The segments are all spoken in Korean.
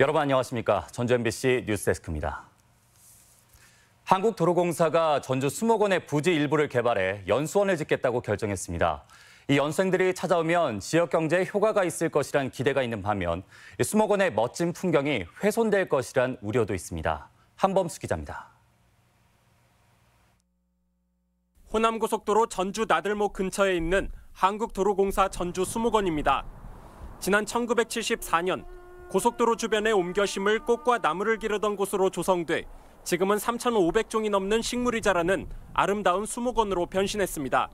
여러분 안녕하십니까. 전주 MBC 뉴스데스크입니다. 한국도로공사가 전주 수목원의 부지 일부를 개발해 연수원을 짓겠다고 결정했습니다. 이 연수생들이 찾아오면 지역 경제에 효과가 있을 것이란 기대가 있는 반면 수목원의 멋진 풍경이 훼손될 것이란 우려도 있습니다. 한범수 기자입니다. 호남고속도로 전주 나들목 근처에 있는 한국도로공사 전주 수목원입니다. 지난 1974년 고속도로 주변에 옮겨 심을 꽃과 나무를 기르던 곳으로 조성돼 지금은 3,500종이 넘는 식물이 자라는 아름다운 수목원으로 변신했습니다.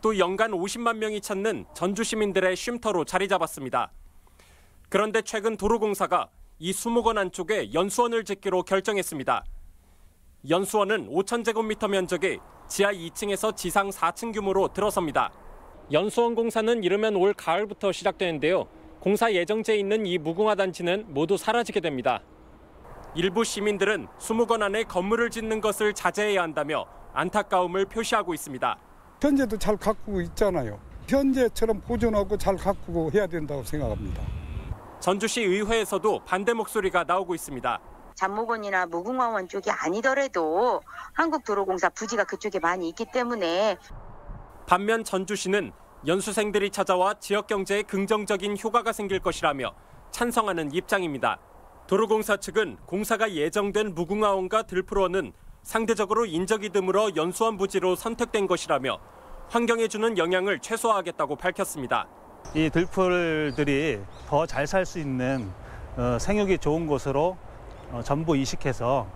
또 연간 50만 명이 찾는 전주 시민들의 쉼터로 자리 잡았습니다. 그런데 최근 도로공사가 이 수목원 안쪽에 연수원을 짓기로 결정했습니다. 연수원은 5,000제곱미터 면적의 지하 2층에서 지상 4층 규모로 들어섭니다. 연수원 공사는 이르면 올 가을부터 시작되는데요. 공사 예정지에 있는 이 무궁화 단지는 모두 사라지게 됩니다. 일부 시민들은 20건 안에 건물을 짓는 것을 자제해야 한다며 안타까움을 표시하고 있습니다. 현재도 잘 가꾸고 있잖아요. 현재처럼 보존하고 잘 가꾸고 해야 된다고 생각합니다. 전주시 의회에서도 반대 목소리가 나오고 있습니다. 잠모건이나 무궁화원 쪽이 아니더라도 한국도로공사 부지가 그쪽에 많이 있기 때문에 반면 전주시는 연수생들이 찾아와 지역 경제에 긍정적인 효과가 생길 것이라며 찬성하는 입장입니다. 도로공사 측은 공사가 예정된 무궁화원과 들프로는 상대적으로 인적이 드물어 연수원 부지로 선택된 것이라며 환경에 주는 영향을 최소화하겠다고 밝혔습니다. 이 들풀들이 더 잘 살 수 있는 어, 생육이 좋은 곳으로 어, 전부 이식해서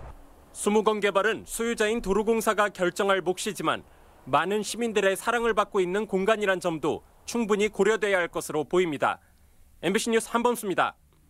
수무건 개발은 소유자인 도로공사가 결정할 몫이지만 많은 시민들의 사랑을 받고 있는 공간이란 점도 충분히 고려돼야 할 것으로 보입니다. MBC 뉴스 한범수입니다.